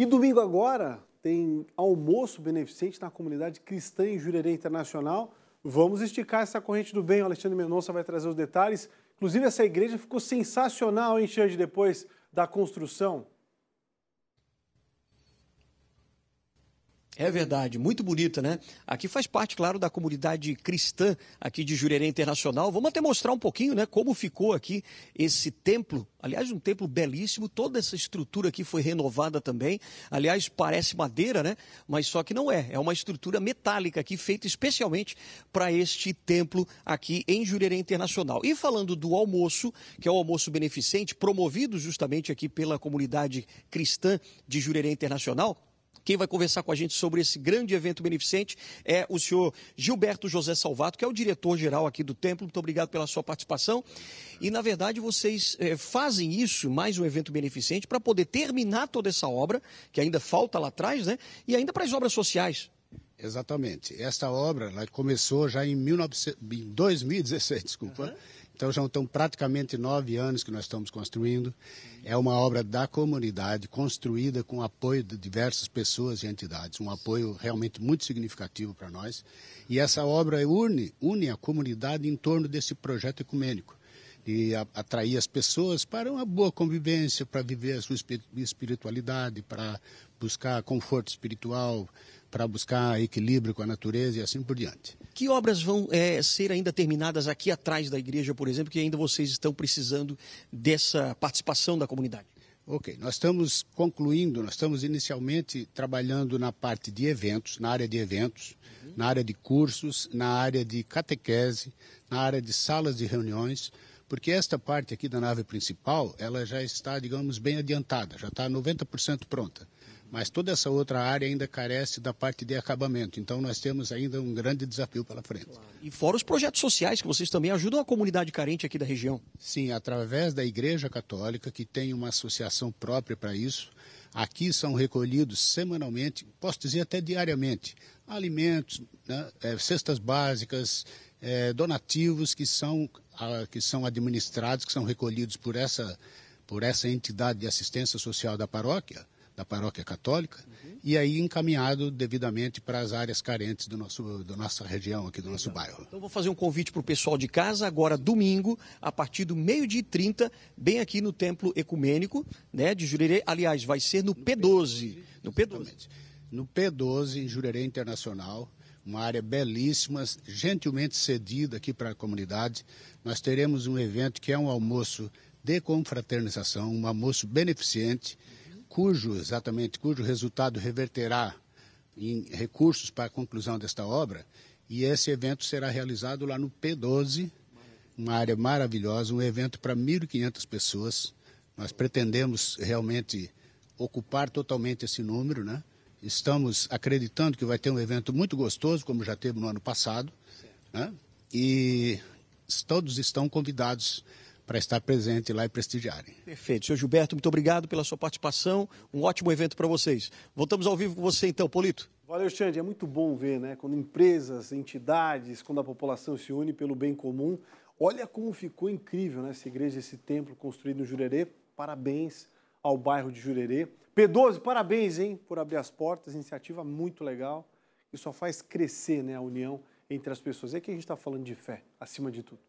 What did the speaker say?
E domingo agora tem almoço beneficente na comunidade cristã em Jurerê Internacional. Vamos esticar essa corrente do bem. O Alexandre Mendonça vai trazer os detalhes. Inclusive, essa igreja ficou sensacional, hein, Xande, depois da construção. É verdade, muito bonita, né? Aqui faz parte, claro, da comunidade cristã aqui de Jurerê Internacional. Vamos até mostrar um pouquinho, né, como ficou aqui esse templo. Aliás, um templo belíssimo, toda essa estrutura aqui foi renovada também. Aliás, parece madeira, né? Mas só que não é. É uma estrutura metálica aqui feita especialmente para este templo aqui em Jurerê Internacional. E falando do almoço, que é o almoço beneficente promovido justamente aqui pela comunidade cristã de Jurerê Internacional, quem vai conversar com a gente sobre esse grande evento beneficente é o senhor Gilberto José Salvato, que é o diretor-geral aqui do templo. Muito obrigado pela sua participação. E, na verdade, vocês é, fazem isso, mais um evento beneficente, para poder terminar toda essa obra, que ainda falta lá atrás, né? E ainda para as obras sociais. Exatamente. Esta obra ela começou já em, 19... em 2016, desculpa, uhum. Então já estão praticamente nove anos que nós estamos construindo. É uma obra da comunidade, construída com apoio de diversas pessoas e entidades, um apoio realmente muito significativo para nós. E essa obra une, une a comunidade em torno desse projeto ecumênico e atrair as pessoas para uma boa convivência, para viver a sua espiritualidade, para buscar conforto espiritual, para buscar equilíbrio com a natureza e assim por diante. Que obras vão é, ser ainda terminadas aqui atrás da igreja, por exemplo, que ainda vocês estão precisando dessa participação da comunidade? Ok, nós estamos concluindo, nós estamos inicialmente trabalhando na parte de eventos, na área de eventos, uhum. na área de cursos, na área de catequese, na área de salas de reuniões, porque esta parte aqui da nave principal, ela já está, digamos, bem adiantada, já está 90% pronta mas toda essa outra área ainda carece da parte de acabamento. Então nós temos ainda um grande desafio pela frente. Claro. E fora os projetos sociais que vocês também ajudam a comunidade carente aqui da região. Sim, através da Igreja Católica que tem uma associação própria para isso. Aqui são recolhidos semanalmente, posso dizer até diariamente, alimentos, né, eh, cestas básicas, é, donativos que são, ah, que são administrados, que são recolhidos por essa, por essa entidade de assistência social da paróquia da paróquia católica uhum. e aí encaminhado devidamente para as áreas carentes do nosso, da nossa região aqui, do nosso então, bairro. Então vou fazer um convite para o pessoal de casa agora domingo, a partir do meio-dia 30, bem aqui no Templo Ecumênico né, de Jurerê. Aliás, vai ser no, no P12, P12. No P12. No P12, em Jurerê Internacional, uma área belíssima, gentilmente cedida aqui para a comunidade. Nós teremos um evento que é um almoço de confraternização, um almoço beneficente cujo, exatamente, cujo resultado reverterá em recursos para a conclusão desta obra, e esse evento será realizado lá no P12, uma área maravilhosa, um evento para 1.500 pessoas. Nós pretendemos realmente ocupar totalmente esse número, né? Estamos acreditando que vai ter um evento muito gostoso, como já teve no ano passado, né? e todos estão convidados para estar presente lá e prestigiarem. Perfeito. Senhor Gilberto, muito obrigado pela sua participação. Um ótimo evento para vocês. Voltamos ao vivo com você então, Polito. Valeu, Xande. É muito bom ver, né? Quando empresas, entidades, quando a população se une pelo bem comum. Olha como ficou incrível né? essa igreja, esse templo construído no Jurerê. Parabéns ao bairro de Jurerê. P12, parabéns, hein, por abrir as portas. Iniciativa muito legal que só faz crescer né, a união entre as pessoas. É que a gente está falando de fé, acima de tudo.